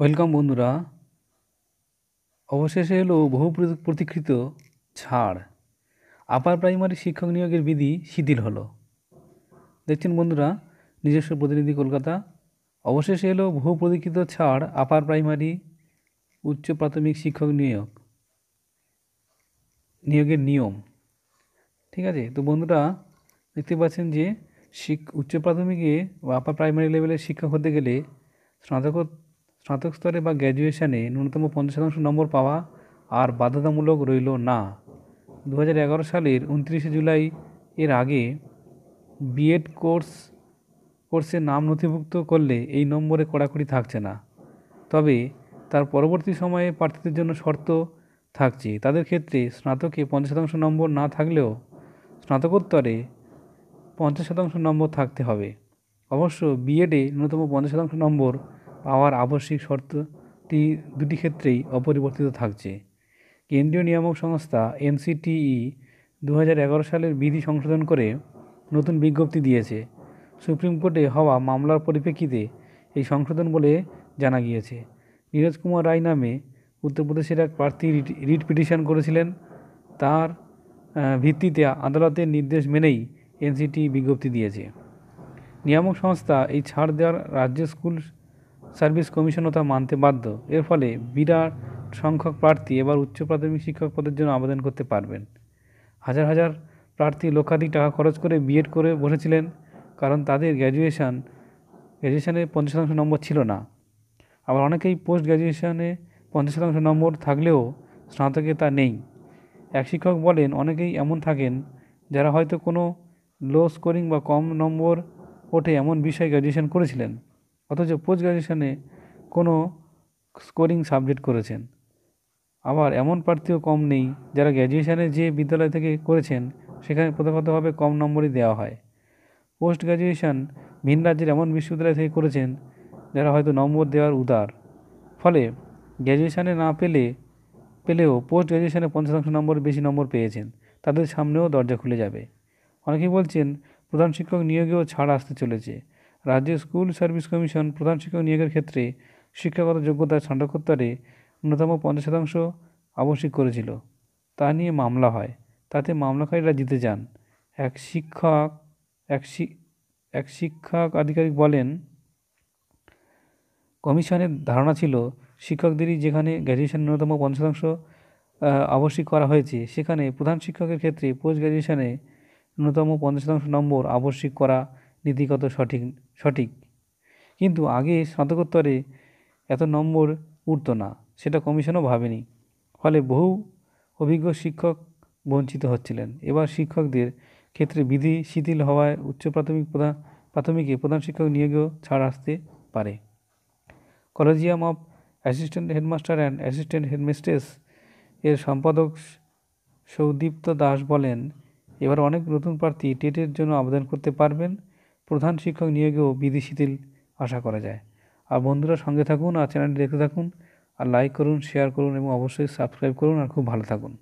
welcome বন্ধুরা অবশেষে এলো বহু প্রতিকৃত ছাড় আপার প্রাইমারি শিক্ষক নিয়োগের বিধি শিথিল হলো দেখছেন বন্ধুরা নিজস্ব প্রতিনিধি কলকাতা অবশেষে এলো বহু প্রতিকৃত ছাড় আপার প্রাইমারি উচ্চ প্রাথমিক শিক্ষক নিয়োগ নিয়োগের নিয়ম ঠিক আছে তো বন্ধুরা দেখতে পাচ্ছেন যে শিক উচ্চ প্রাথমিকে বা আপার প্রাইমারি লেভেলের শিক্ষক হতে গেলে স্নাতকোত্তর স্নাতক স্তরে বা গ্র্যাজুয়েশনে ন্যূনতম পঞ্চাশ শতাংশ নম্বর পাওয়া আর বাধ্যতামূলক রইল না দু সালের উনত্রিশে জুলাই এর আগে বিএড কোর্স কোর্সে নাম নথিভুক্ত করলে এই নম্বরে কড়াকড়ি থাকছে না তবে তার পরবর্তী সময়ে প্রার্থীদের জন্য শর্ত থাকছে তাদের ক্ষেত্রে স্নাতকে পঞ্চাশ শতাংশ নম্বর না থাকলেও স্নাতকোত্তরে পঞ্চাশ শতাংশ নম্বর থাকতে হবে অবশ্য বিএডে ন্যূনতম পঞ্চাশ শতাংশ নম্বর পাওয়ার আবশ্যিক শর্তটি দুটি ক্ষেত্রেই অপরিবর্তিত থাকছে কেন্দ্রীয় নিয়ামক সংস্থা এনসিটিই দু সালের বিধি সংশোধন করে নতুন বিজ্ঞপ্তি দিয়েছে সুপ্রিম কোর্টে হওয়া মামলার পরিপ্রেক্ষিতে এই সংশোধন বলে জানা গিয়েছে নীরজ কুমার রায় নামে উত্তরপ্রদেশের এক প্রার্থী রিট পিটিশন করেছিলেন তার ভিত্তিতে আদালতের নির্দেশ মেনেই এনসিটি বিজ্ঞপ্তি দিয়েছে নিয়ামক সংস্থা এই ছাড় দেওয়ার রাজ্য স্কুল সার্ভিস কমিশনও তা মানতে বাধ্য এর ফলে বিরাট সংখ্যক প্রার্থী এবার উচ্চ প্রাথমিক শিক্ষক পদের জন্য আবেদন করতে পারবেন হাজার হাজার প্রার্থী লক্ষাধিক টাকা খরচ করে বিএড করে বসেছিলেন কারণ তাদের গ্র্যাজুয়েশান গ্র্যাজুয়েশানে পঞ্চাশ শতাংশ নম্বর ছিল না আবার অনেকেই পোস্ট গ্র্যাজুয়েশানে পঞ্চাশ শতাংশ নম্বর থাকলেও স্নাতকে তা নেই এক শিক্ষক বলেন অনেকেই এমন থাকেন যারা হয়তো কোনো লো স্কোরিং বা কম নম্বর ওঠে এমন বিষয়ে গ্র্যাজুয়েশন করেছিলেন অথচ পোস্ট গ্রাজুয়েশনে কোনো স্কোরিং সাবজেক্ট করেছেন আবার এমন প্রার্থীও কম নেই যারা গ্র্যাজুয়েশানে যে বিদ্যালয় থেকে করেছেন সেখানে প্রথাগতভাবে কম নম্বরই দেওয়া হয় পোস্ট গ্রাজুয়েশন ভিন রাজ্যের এমন বিশ্ববিদ্যালয় থেকে করেছেন যারা হয়তো নম্বর দেওয়ার উদার ফলে গ্র্যাজুয়েশানে না পেলে পেলেও পোস্ট গ্র্যাজুয়েশানে পঞ্চাশ শতাংশ নম্বর বেশি নম্বর পেয়েছেন তাদের সামনেও দরজা খুলে যাবে অনেকেই বলছেন প্রধান শিক্ষক নিয়োগেও ছাড় আসতে চলেছে রাজ্যের স্কুল সার্ভিস কমিশন প্রধান শিক্ষক নিয়োগের ক্ষেত্রে শিক্ষাগত যোগ্যতার স্নাতকোত্তরে ন্যূনতম পঞ্চাশ শতাংশ আবশ্যিক করেছিল তা নিয়ে মামলা হয় তাতে মামলাকারীরা জিতে যান এক শিক্ষক এক এক শিক্ষক আধিকারিক বলেন কমিশনের ধারণা ছিল শিক্ষকদেরই যেখানে গ্র্যাজুয়েশন ন্যূনতম পঞ্চাশ শতাংশ আবশ্যিক করা হয়েছে সেখানে প্রধান শিক্ষকের ক্ষেত্রে পোস্ট গ্র্যাজুয়েশনে ন্যূনতম পঞ্চাশ শতাংশ নম্বর আবশ্যিক করা নীতিগত সঠিক সঠিক কিন্তু আগে স্নাতকোত্তরে এত নম্বর উঠত না সেটা কমিশনও ভাবেনি ফলে বহু অভিজ্ঞ শিক্ষক বঞ্চিত হচ্ছিলেন এবার শিক্ষকদের ক্ষেত্রে বিধি শিথিল হওয়ায় উচ্চ প্রাথমিক প্রধান প্রাথমিকে প্রধান শিক্ষক নিয়োগেও ছাড় আসতে পারে collegium of assistant headmaster and assistant headmistress এর সম্পাদক সৌদীপ্ত দাস বলেন এবার অনেক নতুন প্রার্থী টেটের জন্য আবেদন করতে পারবেন প্রধান শিক্ষক নিয়োগেও শিথিল আশা করা যায় আর বন্ধুরা সঙ্গে থাকুন আর চ্যানেলটি দেখতে থাকুন আর লাইক করুন শেয়ার করুন এবং অবশ্যই সাবস্ক্রাইব করুন আর খুব ভালো থাকুন